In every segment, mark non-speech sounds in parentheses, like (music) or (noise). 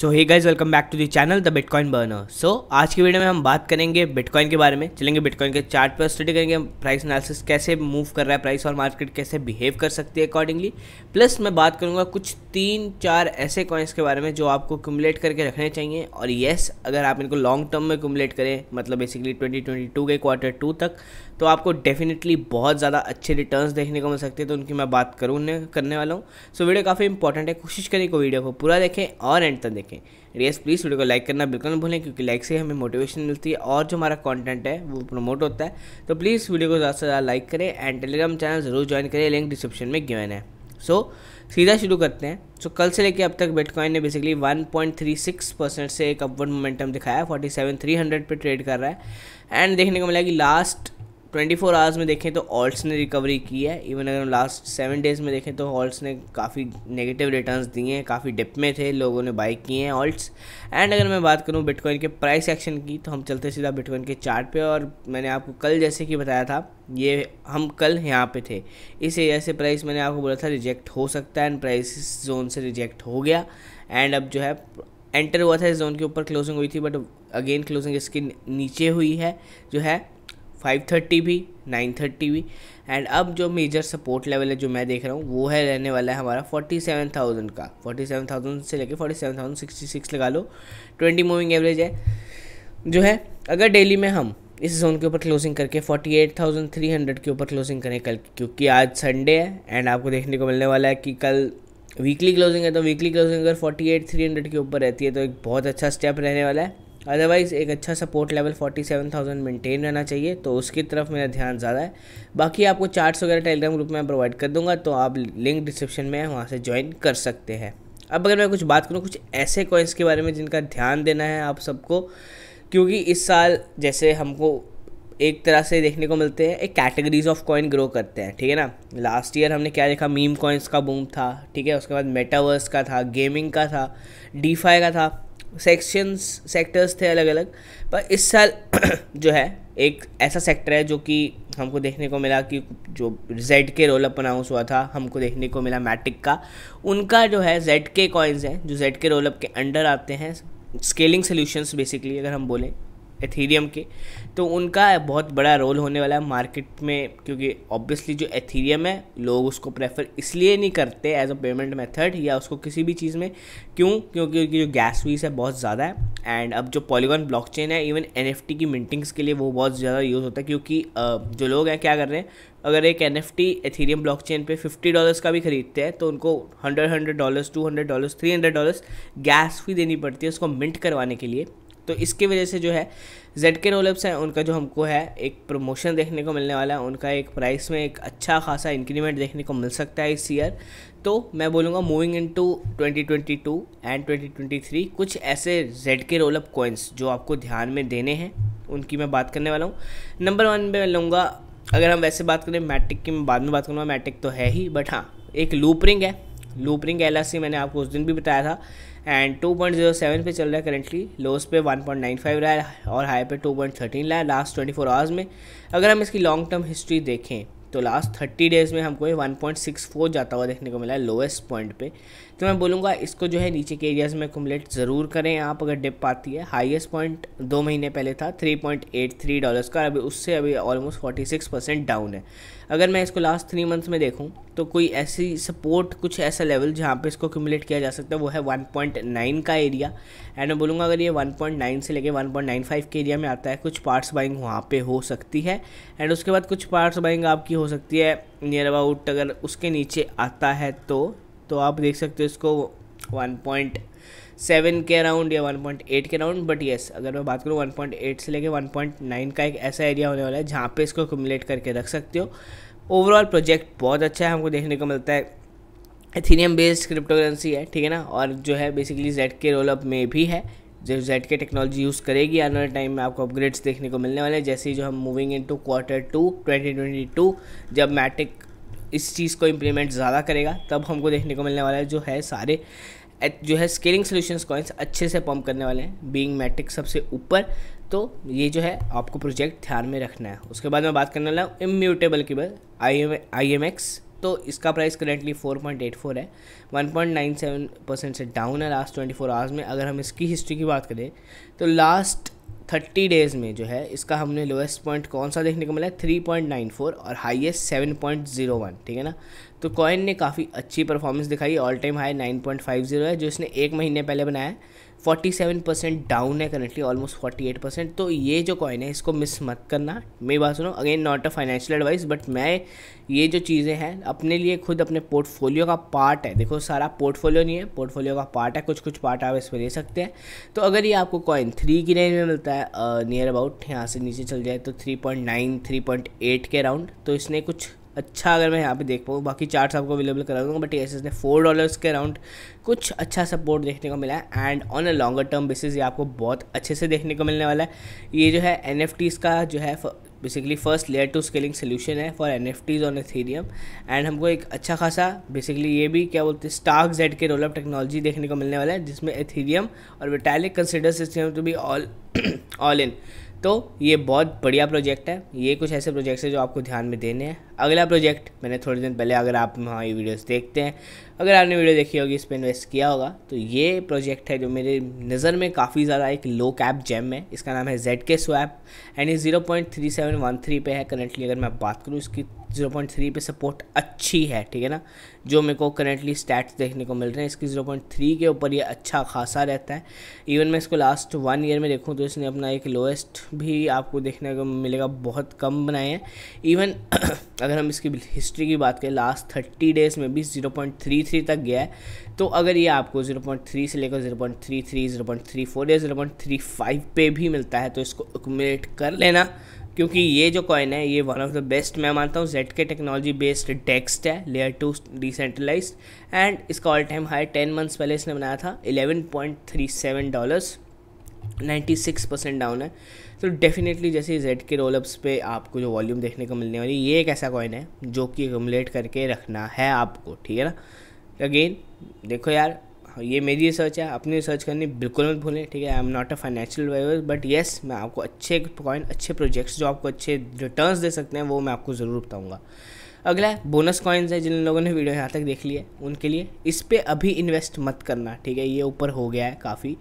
so hey guys welcome back to the channel the bitcoin burner so आज की video में हम बात करेंगे बिटकॉइन के बारे में चलेंगे बिटकॉइन के चार्ट पर स्टडी करेंगे प्राइस एनालिसिस कैसे मूव कर रहा है प्राइस और मार्केट कैसे बिहेव कर सकती है अकॉर्डिंगली प्लस मैं बात करूंगा कुछ तीन चार ऐसे कॉइन्स के बारे में जो आपको क्यूमुलेट करके रखने चाहिए और येस अगर आप इनको लॉन्ग टर्म में क्यूमुलेट करें मतलब बेसिकली ट्वेंटी ट्वेंटी टू के क्वार्टर टू तक तो आपको डेफिनेटली बहुत ज़्यादा अच्छे रिटर्न देखने को मिल सकते हैं तो उनकी मैं बात करूँ करने वाला हूँ सो so, वीडियो काफ़ी इंपॉर्टेंट है कोशिश करें को वीडियो को पूरा देखें और एंड तक देखें रेस प्लीज़ वीडियो को लाइक करना बिल्कुल ना भूलें क्योंकि लाइक से हमें मोटिवेशन मिलती है और जो हमारा कॉन्टेंट है वो प्रमोट होता है तो प्लीज़ वीडियो को ज़्यादा से ज़्यादा लाइक करें एंड टेलीग्राम चैनल ज़रूर ज्वाइन करें लिंक डिस्क्रिप्शन में गिवन है सो so, सीधा शुरू करते हैं सो so, कल से लेकर अब तक बिटकॉइन ने बेसिकली 1.36 परसेंट से एक अपवर्ड मोमेंटम दिखाया 47,300 पे ट्रेड कर रहा है एंड देखने को मिला कि लास्ट ट्वेंटी फोर आवर्स में देखें तो ऑल्ट्स ने रिकवरी की है इवन अगर हम लास्ट सेवन डेज़ में देखें तो ऑल्ट्स ने काफ़ी नेगेटिव रिटर्न्स दिए हैं काफ़ी डिप में थे लोगों ने बाई किए हैं ऑल्ट्स एंड अगर मैं बात करूँ बिटकॉइन के प्राइस एक्शन की तो हम चलते सीधा बिटकॉइन के चार्ट पे और मैंने आपको कल जैसे कि बताया था ये हम कल यहाँ पे थे इस एरिया से प्राइस मैंने आपको बोला था रिजेक्ट हो सकता है एंड प्राइस इस जोन से रिजेक्ट हो गया एंड अब जो है एंटर हुआ था इस जोन के ऊपर क्लोजिंग हुई थी बट अगेन क्लोजिंग इसकी नीचे हुई है जो है फाइव थर्टी भी नाइन थर्टी भी एंड अब जो मेजर सपोर्ट लेवल है जो मैं देख रहा हूँ वो है रहने वाला है हमारा फोर्टी सेवन थाउजेंड का फोर्टी सेवन थाउजेंड से लेके सिक्स लगा लो ट्वेंटी मूविंग एवरेज है जो है अगर डेली में हम इस जोन के ऊपर क्लोजिंग करके एट थाउज़ेंड थ्री हंड्रेड के ऊपर क्लोजिंग करें कल क्योंकि आज संडे है एंड आपको देखने को मिलने वाला है कि कल वीकली क्लोजिंग है तो वीकली क्लोजिंग अगर फोर्टी एट थ्री हंड्रेड के ऊपर रहती है तो एक बहुत अच्छा स्टेप रहने वाला है अदरवाइज़ एक अच्छा सपोर्ट लेवल 47,000 मेंटेन रहना चाहिए तो उसकी तरफ मेरा ध्यान ज़्यादा है बाकी आपको चार्ट्स वगैरह टेलीग्राम ग्रुप में प्रोवाइड कर दूंगा तो आप लिंक डिस्क्रिप्शन में वहाँ से ज्वाइन कर सकते हैं अब अगर मैं कुछ बात करूँ कुछ ऐसे कॉइन्स के बारे में जिनका ध्यान देना है आप सबको क्योंकि इस साल जैसे हमको एक तरह से देखने को मिलते हैं एक कैटेगरीज ऑफ कॉइन ग्रो करते हैं ठीक है ना लास्ट ईयर हमने क्या देखा मीम कॉइन्स का बूम था ठीक है उसके बाद मेटावर्स का था गेमिंग का था डीफाई का था सेक्शंस सेक्टर्स थे अलग अलग पर इस साल (clears throat) जो है एक ऐसा सेक्टर है जो कि हमको देखने को मिला कि जो जेड के रोल अप अनाउंस हुआ था हमको देखने को मिला मैटिक का उनका जो है जेड के कॉइन्स हैं जो जेड के रोल अप के अंडर आते हैं स्केलिंग सोल्यूशंस बेसिकली अगर हम बोलें एथीरियम के तो उनका बहुत बड़ा रोल होने वाला है मार्केट में क्योंकि ऑब्वियसली जो एथीरियम है लोग उसको प्रेफर इसलिए नहीं करते एज अ पेमेंट मेथड या उसको किसी भी चीज़ में क्यों क्योंकि उनकी जो गैस फीस है बहुत ज़्यादा है एंड अब जो पॉलीगॉन ब्लॉकचेन है इवन एन की मिंटिंग्स के लिए वो बहुत ज़्यादा यूज़ होता है क्योंकि जो लोग हैं क्या कर रहे हैं अगर एक N F T Ethereum blockchain पर फिफ्टी डॉलर्स का भी खरीदते हैं तो उनको hundred hundred dollars two hundred dollars three hundred dollars gas fee देनी पड़ती है उसको मिंट करवाने के लिए तो इसकी वजह से जो है जेड के रोलअप्स हैं उनका जो हमको है एक प्रमोशन देखने को मिलने वाला है उनका एक प्राइस में एक अच्छा खासा इंक्रीमेंट देखने को मिल सकता है इस ईयर तो मैं बोलूँगा moving into twenty twenty two and twenty twenty three कुछ ऐसे जेड के रोलअप कॉइन्स जो आपको ध्यान में देने हैं उनकी मैं बात करने वाला हूँ नंबर वन में लूँगा अगर हम वैसे बात करें मैट्रिक की मैं बाद में बात करूँगा मैट्रिक तो है ही बट हाँ एक लूप रिंग है लूपरिंग एल मैंने आपको उस दिन भी बताया था एंड 2.07 पे चल रहा है करेंटली लोस पे 1.95 रहा है और हाई पे 2.13 रहा है लास्ट फोर आवर्स में अगर हम इसकी लॉन्ग टर्म हिस्ट्री देखें तो लास्ट थर्टी डेज़ में हमको ये 1.64 जाता हुआ देखने को मिला है लोएस्ट पॉइंट पे तो मैं बोलूँगा इसको जो है नीचे के एरियाज़ में कुमलेट ज़रूर करें आप अगर डिप आती है हाईएस्ट पॉइंट दो महीने पहले था 3.83 डॉलर्स का अभी उससे अभी ऑलमोस्ट 46 परसेंट डाउन है अगर मैं इसको लास्ट थ्री मंथ्स में देखूँ तो कोई ऐसी सपोर्ट कुछ ऐसा लेवल जहाँ पे इसको क्यूमुलेट किया जा सकता है वो है वन पॉइंट नाइन का एरिया एंड मैं बोलूँगा अगर ये वन पॉइंट नाइन से लेके वन पॉइंट नाइन फाइव के एरिया में आता है कुछ पार्ट्स बाइंग वहाँ पे हो सकती है एंड उसके बाद कुछ पार्ट्स बाइंग आपकी हो सकती है नियर अबाउट अगर उसके नीचे आता है तो तो आप देख सकते हो इसको वन पॉइंट सेवन के अराउंड या 1.8 के अराउंड बट येस अगर मैं बात करूँ 1.8 से लेके 1.9 का एक ऐसा एरिया होने वाला है जहाँ पे इसको कम्युलेट करके रख सकते हो ओवरऑल प्रोजेक्ट बहुत अच्छा है हमको देखने को मिलता है एथीनियम बेस्ड क्रिप्टो करेंसी है ठीक है ना और जो है बेसिकली जेड के रोलअप में भी है जो जेड के टेक्नोलॉजी यूज़ करेगी आने वाले टाइम में आपको अपग्रेड्स देखने को मिलने वाले हैं जैसे ही जो हम moving into quarter two twenty twenty two जब मैटिक इस चीज़ को इम्प्लीमेंट ज़्यादा करेगा तब हमको देखने को मिलने वाला है जो है सारे जो है स्केलिंग सोल्यूशंस कॉइन्स अच्छे से पम्प करने वाले हैं बींग मैट्रिक सबसे ऊपर तो ये जो है आपको प्रोजेक्ट ध्यान में रखना है उसके बाद मैं बात करने वाला हूँ इम्यूटेबल की बल I M I M X तो इसका प्राइस करेंटली 4.84 है 1.97 परसेंट से डाउन है लास्ट 24 आवर्स में अगर हम इसकी हिस्ट्री की बात करें तो लास्ट थर्टी डेज़ में जो है इसका हमने लोएस्ट पॉइंट कौन सा देखने को मिला है थ्री पॉइंट नाइन फोर और highest seven point zero one ठीक है ना तो कॉइन ने काफ़ी अच्छी परफॉर्मेंस दिखाई all time high nine point five zero है जो इसने एक महीने पहले बनाया है फोर्टी सेवन परसेंट डाउन है currently almost forty eight percent तो ये जो कॉइन है इसको मिस मत करना मेरी बात सुनो again not a financial advice but मैं ये जो चीज़ें हैं अपने लिए खुद अपने पोर्टफोलियो का पार्ट है देखो सारा पोर्टफोलियो नहीं है पोर्टफोलियो का पार्ट है कुछ कुछ पार्ट आप इसमें ले सकते हैं तो अगर ये आपको कॉइन थ्री की रेंज में मिलता है नियर अबाउट यहाँ से नीचे चल जाए तो 3.9 3.8 के राउंड तो इसने कुछ अच्छा अगर मैं यहाँ पे देख पाऊँ बाकी चार्ट्स आपको अवेलेबल करा दूँगा बट एस ने फोर डॉलर्स के अराउंड कुछ अच्छा सपोर्ट देखने को मिला है and on a longer term basis ये आपको बहुत अच्छे से देखने को मिलने वाला है ये जो है एन का जो है basically first layer two scaling solution है for N F Ts on Ethereum and हमको एक अच्छा खासा बेसिकली ये भी क्या बोलते हैं Stark Z K rollup technology देखने को मिलने वाला है जिसमें एथीरियम और Vitalik consider system to be all all in तो ये बहुत बढ़िया प्रोजेक्ट है ये कुछ ऐसे प्रोजेक्ट्स हैं जो आपको ध्यान में देने हैं अगला प्रोजेक्ट मैंने थोड़े दिन पहले अगर आप ये वीडियोस देखते हैं अगर आपने वीडियो देखी होगी इस पर इन्वेस्ट किया होगा तो ये प्रोजेक्ट है जो मेरे नज़र में काफ़ी ज़्यादा एक लो कैप जैम है इसका नाम है जेड के स्वैप एंड ये zero point three seven one three पे है करंटली अगर मैं बात करूँ इसकी जीरो पॉइंट थ्री पर सपोर्ट अच्छी है ठीक है ना जो मेरे को करेंटली स्टैट्स देखने को मिल रहे हैं इसकी जीरो पॉइंट थ्री के ऊपर ये अच्छा खासा रहता है इवन मैं इसको लास्ट वन ईयर में देखूँ तो इसने अपना एक लोएस्ट भी आपको देखने को मिलेगा बहुत कम बनाए हैं इवन (coughs) अगर हम इसकी हिस्ट्री की बात करें लास्ट थर्टी डेज़ में भी जीरो पॉइंट थ्री थ्री तक गया है तो अगर ये आपको जीरो पॉइंट थ्री से लेकर zero point three three zero point three four या जीरो पॉइंट थ्री फाइव पे भी मिलता है तो इसको एकुमुलेट कर लेना क्योंकि ये जो कॉइन है ये वन ऑफ द बेस्ट मैं मानता हूँ जेड के टेक्नोलॉजी बेस्ड डेक्स्ट है लेयर टू डिसेंट्रलाइज एंड इसका all time high ten months पहले इसने बनाया था eleven point three seven dollars ninety six percent down है तो डेफिनेटली जैसे जेड के रोलअप्स पे आपको जो वॉल्यूम देखने को मिलने वाली ये एक ऐसा कॉइन है जो कि एकमलेट करके रखना है आपको ठीक है ना अगेन देखो यार हाँ, ये मेरी रिसर्च है अपनी रिसर्च करनी बिल्कुल मत भूलें ठीक है I am not a financial waiver but yes मैं आपको अच्छे कॉइन अच्छे प्रोजेक्ट्स जो आपको अच्छे रिटर्न्स दे सकते हैं वो मैं आपको ज़रूर बताऊँगा अगला है बोनस कॉइन्स है जिन लोगों ने वीडियो यहाँ तक देख ली है उनके लिए इस पर अभी इन्वेस्ट मत करना ठीक है ये ऊपर हो गया है काफ़ी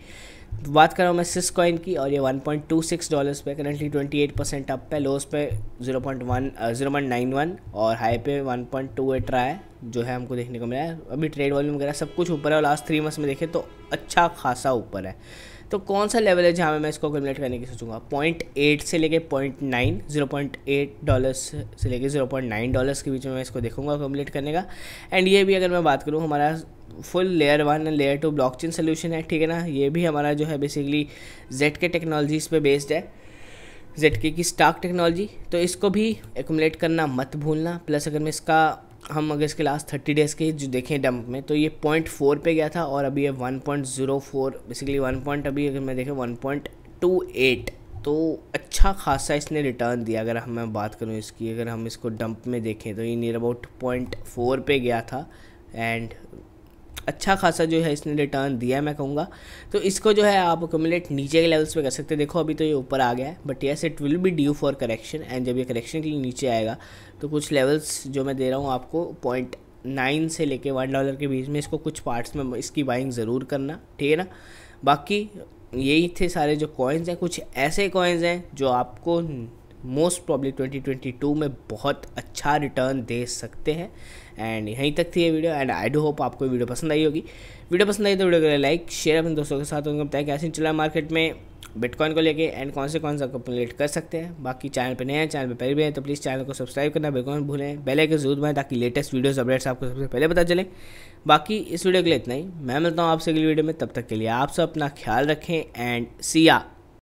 तो बात कर रहा हूँ मैं सिस कॉइन की और ये 1.26 डॉलर्स पे करंटली एट परसेंट अप पे लोस पे 0.1 वन uh, और हाई पे 1.28 रहा है जो है हमको देखने को मिला है अभी ट्रेड वॉल्यूम वगैरह सब कुछ ऊपर है और लास्ट थ्री मंथ्स में देखें तो अच्छा खासा ऊपर है तो कौन सा लेवल है जहाँ मैं इसको कैलकुलेट करने की सोचूंगा पॉइंट एट से लेके point nine zero point eight dollars से लेके जीरो पॉइंट नाइन डॉलर्स के बीच में मैं इसको देखूंगा कैलकुलेट करने का एंड ये भी अगर मैं बात करूँ हमारा full layer one layer two blockchain solution है ठीक है ना ये भी हमारा जो है बेसिकली जेड के टेक्नोलॉजीज़ पे बेस्ड है जेड के की स्टाक टेक्नोलॉजी तो इसको भी एकोमलेट करना मत भूलना प्लस अगर मैं इसका हम अगर इसके लास्ट थर्टी डेज़ के जो देखें डंप में तो ये पॉइंट फोर पर गया था और अभी ये one point zero four basically one point अभी अगर मैं देखें वन पॉइंट टू एट तो अच्छा खासा इसने रिटर्न दिया अगर हम मैं बात करूँ इसकी अगर हम इसको डंप में देखें तो ये नियर अबाउट पॉइंट फोर पर गया था एंड अच्छा खासा जो है इसने रिटर्न दिया है मैं कहूँगा तो इसको जो है आप अकोमुलेट नीचे के लेवल्स पे कर सकते हैं देखो अभी तो ये ऊपर आ गया है but yes it will be due for correction and जब ये करेक्शन के लिए नीचे आएगा तो कुछ लेवल्स जो मैं दे रहा हूँ आपको पॉइंट नाइन से लेके वन डॉलर के बीच में इसको कुछ पार्ट्स में इसकी बाइंग ज़रूर करना ठीक है ना बाकी यही थे सारे जो कॉइन्स हैं कुछ ऐसे कॉइन्स हैं जो आपको मोस्ट प्रॉब्ली 2022 में बहुत अच्छा रिटर्न दे सकते हैं एंड यहीं तक थी ये video and I do hope आपको वीडियो पसंद आई होगी वीडियो पसंद आई तो वीडियो के लाइक शेयर अपने दोस्तों के साथ उनको बताया कैसे चला मार्केट में बिटकॉइन को लेके एंड कौन से कौन सा कंप्लीट कर सकते हैं बाकी चैनल पर नए हैं चैनल पर पहले भी हैं तो प्लीज़ चैनल को सब्सक्राइब करना बिल्कुल भूलें बेल आइकन जरूर बनाएं ताकि लेटेस्ट वीडियोस अपडेट्स आपको सबसे पहले पता चले बाकी इस वीडियो के लिए इतना ही मैं मिलता हूँ आपसे अगली वीडियो में तब तक के लिए आप सब अपना ख्याल रखें एंड सिया